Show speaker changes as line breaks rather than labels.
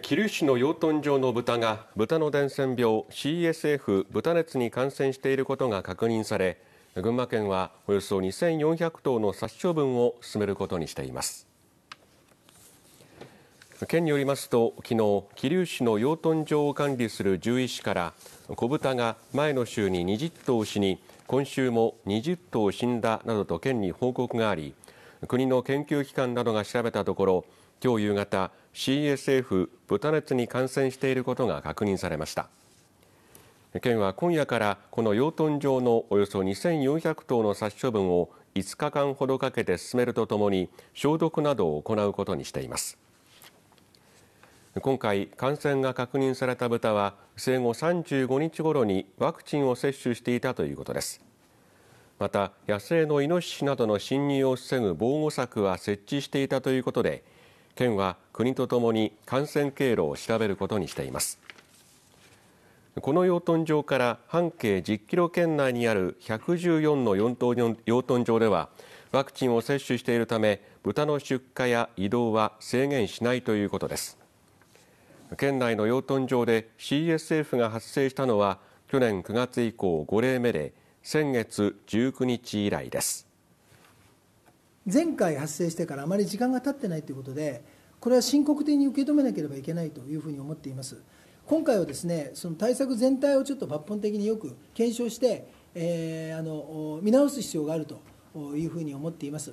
桐生市の養豚場の豚が豚の伝染病 CSF 豚熱に感染していることが確認され群馬県はおよそ2400頭の殺処分を進めることにしています県によりますと昨日桐生市の養豚場を管理する獣医師から子豚が前の週に20頭死に今週も20頭死んだなどと県に報告があり国の研究機関などが調べたところ今日夕方 CSF 豚熱に感染していることが確認されました県は今夜からこの養豚場のおよそ2400頭の殺処分を5日間ほどかけて進めるとともに消毒などを行うことにしています今回感染が確認された豚は生後35日頃にワクチンを接種していたということですまた野生のイノシシなどの侵入を防ぐ防護柵は設置していたということで県は国とともに感染経路を調べることにしていますこの養豚場から半径10キロ圏内にある114の養豚場ではワクチンを接種しているため豚の出荷や移動は制限しないということです県内の養豚場で CSF が発生したのは去年9月以降5例目で先月19日以来です
前回発生してからあまり時間が経ってないということでこれは深刻的に受け止めなければいけないというふうに思っています今回はですねその対策全体をちょっと抜本的によく検証して、えー、あの見直す必要があるというふうに思っています。